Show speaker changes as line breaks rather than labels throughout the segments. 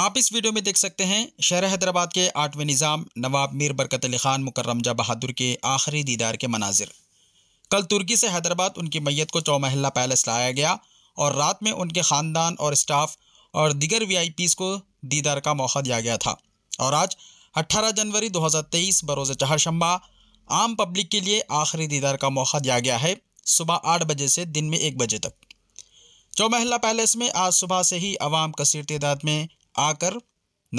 आप इस वीडियो में देख सकते हैं शहर हैदराबाद के आठवें निज़ाम नवाब मीर बरकत अली खान मुकर्रम जा बहादुर के आखिरी दीदार के मनाजिर कल तुर्की से हैदराबाद उनकी मैयत को चौमहल्ला पैलेस लाया गया और रात में उनके ख़ानदान और स्टाफ और दिगर पीज़ को दीदार का मौका दिया गया था और आज 18 जनवरी 2023 बरोज़ चहरशंबा आम पब्लिक के लिए आखिरी दीदार का मौका दिया गया है सुबह आठ बजे से दिन में एक बजे तक चौमहला पैलेस में आज सुबह से ही आवाम कसीर तदाद में आकर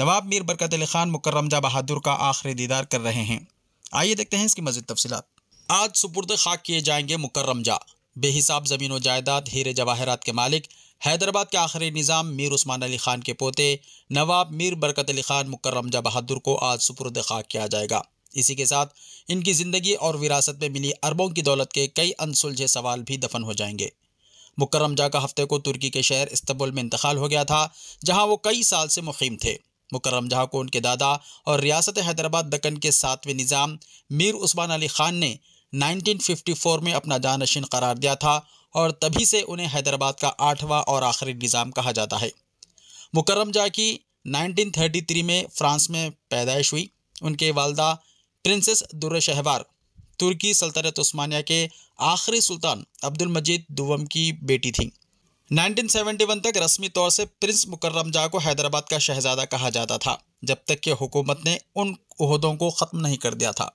नवाब मीर बरकत अली खान मुकर्रम जा बहादुर का आखिरी दीदार कर रहे हैं आइए देखते हैं इसकी मजीद तफसी आज सुपुर्द खाक किए जाएंगे मुकर्रम जा बेहिसाब ज़मीन व जायदाद हीरे जवाहरात के मालिक हैदराबाद के आखिरी निज़ाम मीर उस्मान अली ख़ान के पोते नवाब मीर बरकत अली ख़ान मुकर्रम जा बहादुर को आज सुपुर्द खाक किया जाएगा इसी के साथ इनकी ज़िंदगी और विरासत में मिली अरबों की दौलत के कई अनसुलझे सवाल भी दफन हो जाएंगे मुकर्रम जा का हफ्ते को तुर्की के शहर इस्तबुल में इंतकाल हो गया था जहाँ वो कई साल से मुकीम थे मुकर्रम जहाँ को उनके दादा और रियासत हैदराबाद दक्कन के सातवें निज़ाम मीर उस्मान अली ख़ान ने 1954 में अपना जानशीन करार दिया था और तभी से उन्हें हैदराबाद का आठवां और आखिरी निज़ाम कहा जाता है मुकर्रम जा की 1933 में फ्रांस में पैदाइश हुई उनके वालदा प्रिंसेस दुर्र शहवार तुर्की सल्तनत उस्मानिया के आखिरी सुल्तान अब्दुल मजीद दुवम की बेटी थी 1971 तक रस्मी तौर से प्रिंस मुकर्रम जा को हैदराबाद का शहजादा कहा जाता था जब तक कि हुकूमत ने उन अहदों को ख़त्म नहीं कर दिया था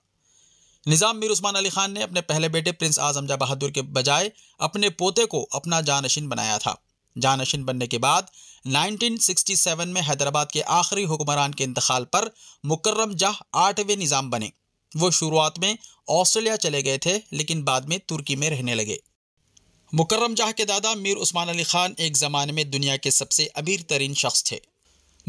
निज़ाम मीर उस्मान अली खान ने अपने पहले बेटे प्रिंस आज़म जा बहादुर के बजाय अपने पोते को अपना जानशीन बनाया था जानशीन बनने के बाद 1967 में हैदराबाद के आखिरी हुक्मरान के इंतकाल पर मुकर्रम जाह आठवें निज़ाम बने वो शुरुआत में ऑस्ट्रेलिया चले गए थे लेकिन बाद में तुर्की में रहने लगे मुकर्रम जहाँ के दादा मीर उस्मान अली खान एक ज़माने में दुनिया के सबसे अमीर तरीन शख्स थे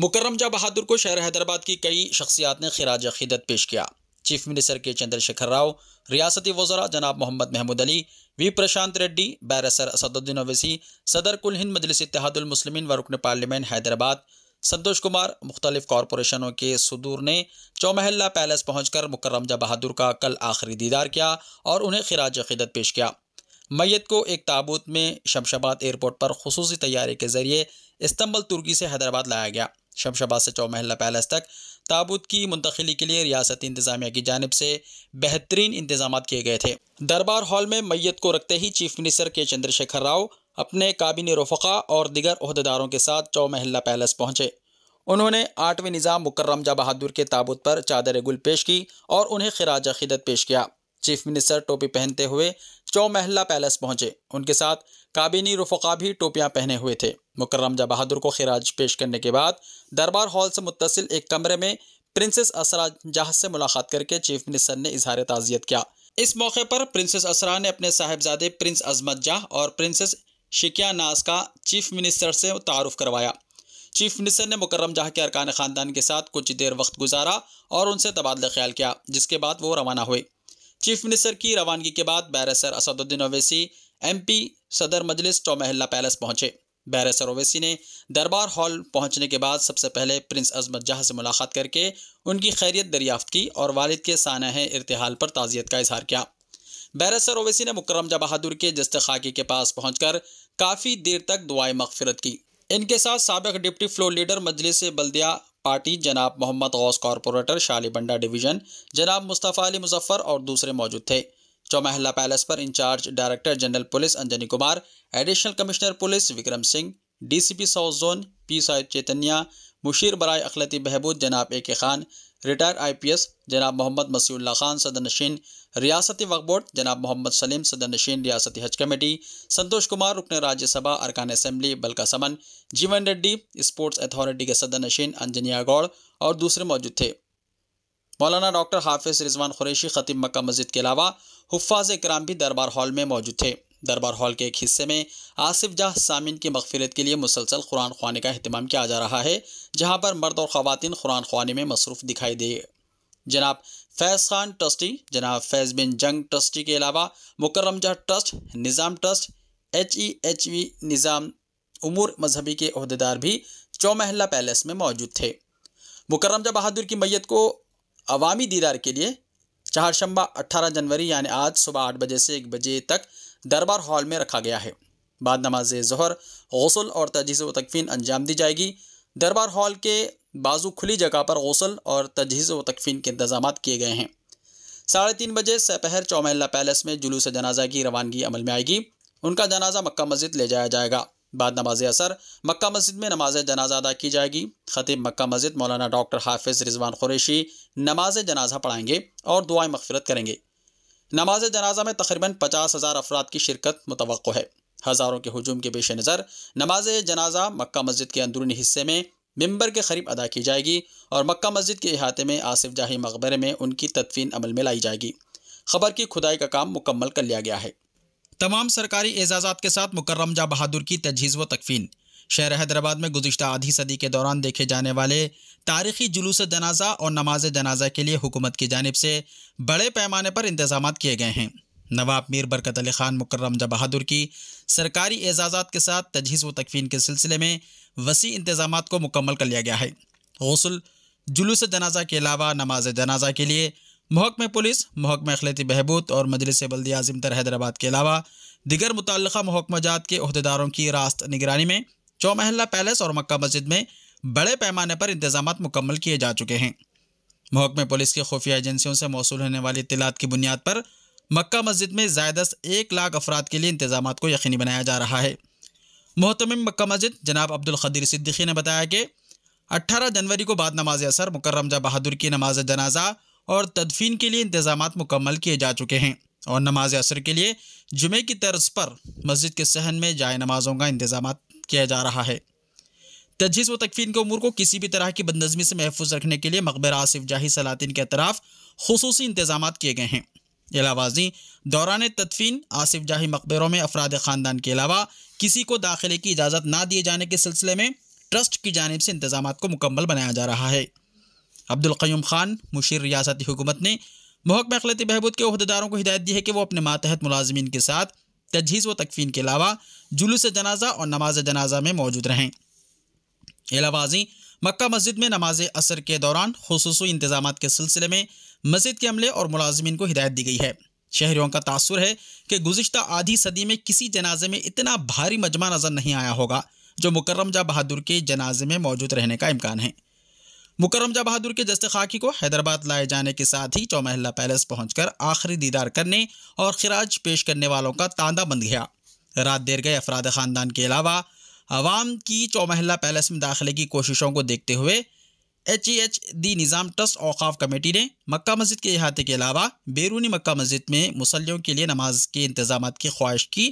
मुकर्रम जहाँ बहादुर को शहर हैदराबाद की कई शख्सियात ने खराज अकीदत पेश किया चीफ मिनिस्टर के चंद्रशेखर राव रियासती वजरा जनाब मोहम्मद महमूद अली वी प्रशांत रेड्डी बैरसर असदुद्दीन अवैसी सदर कुल हिंद मजलिस इतिहादुलमसलिमिन व रुकन पार्लियामेंट हैदराबाद संतोष कुमार मुख्तलिफ कॉरपोरेशनों के सदूर ने चौमहल्ला पैलेस पहुंचकर मुकर्रम जा बहादुर का कल आखिरी दीदार किया और उन्हें खराज अकीदत पेश किया मैत को एक ताबूत में शमशाबाद एयरपोर्ट पर खसूस तैयारी के ज़रिए इस्तंबल तुर्की से हैदराबाद लाया गया शमशाबाद से चौमहल्ला पैलेस तक ताबूत की मुंतकली के लिए रियासती इंतज़ामिया की जानब से बेहतरीन इंतजाम किए गए थे दरबार हॉल में मैत को रखते ही चीफ मिनिस्टर के चंद्रशेखर राव अपने काबिन रफ़ा और दिगर अहदेदारों के साथ चौमहल्ला पैलेस पहुँचे उन्होंने आठवें निज़ाम मुकर्रम जा बहादुर के ताबूत पर चादर गुल पेश की और उन्हें खराज अकीदत पेश किया चीफ मिनिस्टर टोपी पहनते हुए चौमहला पैलेस पहुंचे उनके साथ काबिनी रफ़ा भी टोपियाँ पहने हुए थे मुकर्रम जा बहादुर को खराज पेश करने के बाद दरबार हॉल से मुतसिल एक कमरे में प्रिंसेस असरा जहाज से मुलाकात करके चीफ मिनिस्टर ने इजहार ताज़ियत किया इस मौके पर प्रिंसेस असरा ने अपने साहिबजादे प्रिंस अजमत जाह और प्रिंसेस शिकिया नास का चीफ मिनिस्टर से तारफ़ करवाया चीफ मिनिस्टर ने मुकर्रम जहाँ के अरकान ख़ानदान के साथ कुछ देर वक्त गुजारा और उनसे तबादला ख्याल किया जिसके बाद वो रवाना हुए चीफ मिनिस्टर की रवानगी के बाद बैरसर असदुद्दीन ओवैसी एमपी सदर मजलिस टोमहल्ला पैलेस पहुंचे बैरसर ओवैसी ने दरबार हॉल पहुंचने के बाद सबसे पहले प्रिंस अजमत जहाँ से मुलाकात करके उनकी खैरियत दरियाफ्त की और वालद के सानह इरतहाल पर ताज़ियत का इजहार किया बैरसर ओवैसी ने मुकरम जा बहादुर के जस्त खाकी के पास पहुंचकर काफ़ी देर तक दुआए मगफरत की इनके साथ सबक डिप्टी फ्लोर लीडर मजलिस बल्दिया पार्टी जनाब मोहम्मद गौस कॉरपोरेटर शालीबंडा डिवीज़न जनाब मुस्तफ़ा अली मुजफ्फर और दूसरे मौजूद थे चौमहला पैलेस पर incharge director general police Anjani Kumar additional commissioner police Vikram Singh DCP south zone P Sahid Chaitanya मुशीर बरए अखलती बहबूद जनाब ए के खान रिटायर्ड आईपीएस जनाब मोहम्मद मसीुल्ला खान सदर नशीन रियासती वक्फ बोर्ड जनाब मोहम्मद सलीम सदर नशीन रियासती हज कमेटी संतोष कुमार रुकन राज्यसभा अरकान असम्बली बलका समन जीवन रेड्डी स्पोर्ट्स अथॉरिटी के सदर नशीन अंजनिया गौड़ और दूसरे मौजूद थे मौलाना डॉक्टर हाफिज रिजवान खुरैशी ख़तीब मक्का मस्जिद के अलावा हफाज कराम भी दरबार हॉल में मौजूद थे दरबार हॉल के एक हिस्से में आसिफ जहाँ सामिन की मकफिलत के लिए मुसलसल कुरान खाने का अहतमाम किया जा रहा है जहाँ पर मर्द और खवतिन कुरान खाने में मसरूफ़ दिखाई दिए जनाब फैज़ खान ट्रस्टी जनाब फैज़ बिन जंग ट्रस्टी के अलावा मुकर्रम जहा trust Nizam trust H E H V Nizam उमूर मजहबी के अहदेदार भी चौमहला पैलेस में मौजूद थे मुकर्रम जहाँ बहादुर की मैत को अवामी दीदार के लिए चारशंबा अट्ठारह जनवरी यानी आज सुबह आठ बजे से एक बजे तक दरबार हॉल में रखा गया है बाद नमाज जहर गसल और तजीज़ व तकफीन अंजाम दी जाएगी दरबार हॉल के बाजू खुली जगह पर गसल और तजीज़ व तकफीन के इंतजाम किए गए हैं साढ़े तीन बजे सपहर चौमहला पैलेस में जुलूस जनाजा की रवानगी अमल में आएगी उनका जनाजा मक्का मस्जिद ले जाया जाएगा बाद नमाज असर मक्का मस्जिद में नमाज जनाजा अदा की जाएगी ख़तीब मक्का मस्जिद मौलाना डॉक्टर हाफिज़ रिजवान कुरेशी नमाज जनाजा पढ़ाएंगे और दुआ मफफरत करेंगे नमाज जनाजा में तकरीबन पचास हज़ार अफराद की शिरकत मुतव है हज़ारों के हजूम के पेश नज़र नमाज जनाजा मक्का मस्जिद के अंदरूनी हिस्से में मंबर के करीब अदा की जाएगी और मक्का मस्जिद के अहाते में आसिफ जाही मकबरे में उनकी तदफीन अमल में लाई जाएगी खबर की खुदाई का काम मुकम्मल कर लिया गया है तमाम सरकारी एजाजात के साथ मुकर्रम जा बहादुर की तजहीज़ व तकफीन शहर हैदराबाद में गुजशत आधी सदी के दौरान देखे जाने वाले तारीखी जुलूस जनाजा और नमाज जनाजा के लिए हुकूमत की जानब से बड़े पैमाने पर इंतजाम किए गए हैं नवाब मीर बरकत अली खान मुकर्रम जब बहादुर की सरकारी एजाज़ात के साथ तजहीज़ व तकफीन के सिलसिले में वसी इंतजाम को मुकम्मल कर लिया गया है गौसल जुलूस जनाजा के अलावा नमाज जनाजा के लिए महकमे पुलिस महकमे अखिलती बहबूत और मजलिस बल्दी तर हैदराबाद के अलावा दिगर मुतल महकमजात के अहदेदारों की रास्त निगरानी में चौमहल्ला पैलेस और मक्का मस्जिद में बड़े पैमाने पर इंतजाम मुकम्मल किए जा चुके हैं महकमे पुलिस की खुफिया एजेंसियों से मौसू होने वाली इतलात की बुनियाद पर मक्का मस्जिद में जायदस एक लाख अफराद के लिए इंतजाम को यकीनी बनाया जा रहा है मोहतम मक्का मस्जिद जनाब अब्दुल सिद्दीकी ने बताया कि 18 जनवरी को बाद नमाज असर मुकर्रम जा बहादुर की नमाज जनाजा और तदफीन के लिए इंतजाम मुकम्मल किए जा चुके हैं और नमाज असर के लिए जुमे की तर्ज पर मस्जिद के सहन में जाए नमाजों का इंतजाम किया जा रहा है तजीज़ व तकफीन के उमूर को किसी भी तरह की बदनज़मी से महफूज रखने के लिए मकबर आसिफ जाही सलातिन के अतराफ़ खसूस इंतजाम किए गए हैं इलावाजी दौरान तदफीन आसिफ जाही मकबरों में अफराद ख़ानदान के अलावा किसी को दाखिले की इजाज़त ना दिए जाने के सिलसिले में ट्रस्ट की जानब से इंतजाम को मुकम्मल बनाया जा रहा है अब्दुल्कयम खान मुशीर रियासती हुकूमत ने महकमा अखलती बहबूद के अहदेदारों को हिदायत दी है कि वो अपने मातहत मुलाजमीन के साथ तजहीज़ व तकफीन के अलावा जुलूस जनाजा और नमाज जनाजा में मौजूद रहें एलावाजी मक्का मस्जिद में नमाज असर के दौरान खसूस इंतजाम के सिलसिले में मस्जिद के अमले और मुलाजमीन को हिदायत दी गई है शहरों का तासर है कि गुज्त आधी सदी में किसी जनाजे में इतना भारी मजमा नज़र नहीं आया होगा जो मुकर्रम जा बहादुर के जनाजे में मौजूद रहने का इम्कान है मुकरम जा बहादुर के जस्ते खाकी को हैदराबाद लाए जाने के साथ ही चौमहला पैलेस पहुंचकर आखिरी दीदार करने और खराज पेश करने वालों का तांदा बन गया रात देर गए अफराद ख़ानदान के अलावा आवाम की चौमहला पैलेस में दाखिले की कोशिशों को देखते हुए H E H the Nizam trust औकाफ कमेटी ने मक्का मस्जिद के अहाते के अलावा बैरूनी मक्का मस्जिद में मुसलियों के लिए नमाज के इंतजाम की ख्वाहिश की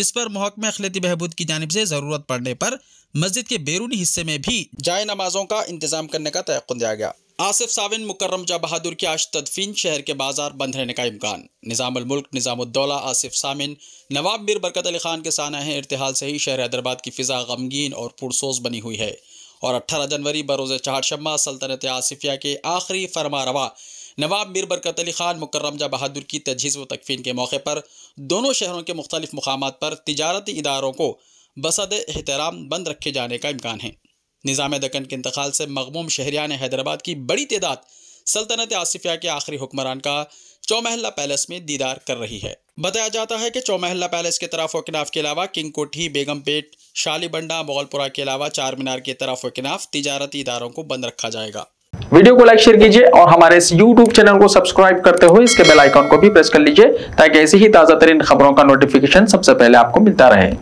जिस पर महकमे अखिलती बहबूद की जानब से ज़रूरत पड़ने पर मस्जिद के बैरूनी हिस्से में भी जाए नमाजों का इंतजाम करने का तयन दिया गया आसिफ साविन मुकर्रम जा बहादुर की आज तदफीन शहर के बाजार बंद रहने का इम्कान निज़ामुल्क निज़ामुद्दौला आसिफ सामिन नवाब मीर बरकत अली खान के साना है इरतहाल से ही शहर हैदराबाद की फ़िज़ा गमगीन और पुरसोस बनी हुई है और अट्ठारह जनवरी बरोज़ चार शमा सल्तनत आसिफिया के आखिरी फरमा रवा नवाब मीर बरकत अली ख़ान जा बहादुर की तजहीज़ व तकफीन के मौके पर दोनों शहरों के मुख्तलिफ मकाम पर तजारती इदारों को बसद अहतराम बंद रखे जाने का इम्कान है निज़ाम दक्कन के इंतकाल से शहरिया ने हैदराबाद की बड़ी तदाद सल्तनत आसिफिया के आखिरी हुक्मरान का चौमहला पैलेस में दीदार कर रही है बताया जाता है कि चौमहला पैलेस के तरफ वकनाफ के अलावा किंग कोठी बेगमपेट शालीबंडा बौलपुरा के अलावा चार मीनार के तरफ वकनाफ तजारती इदारों को बंद रखा जाएगा वीडियो को लाइक शेयर कीजिए और हमारे इस यूट्यूब चैनल को सब्सक्राइब करते हुए इसके बेल आइकॉन को भी प्रेस कर लीजिए ताकि ऐसी ही ताज़ा तरीन खबरों का नोटिफिकेशन सबसे पहले आपको मिलता रहे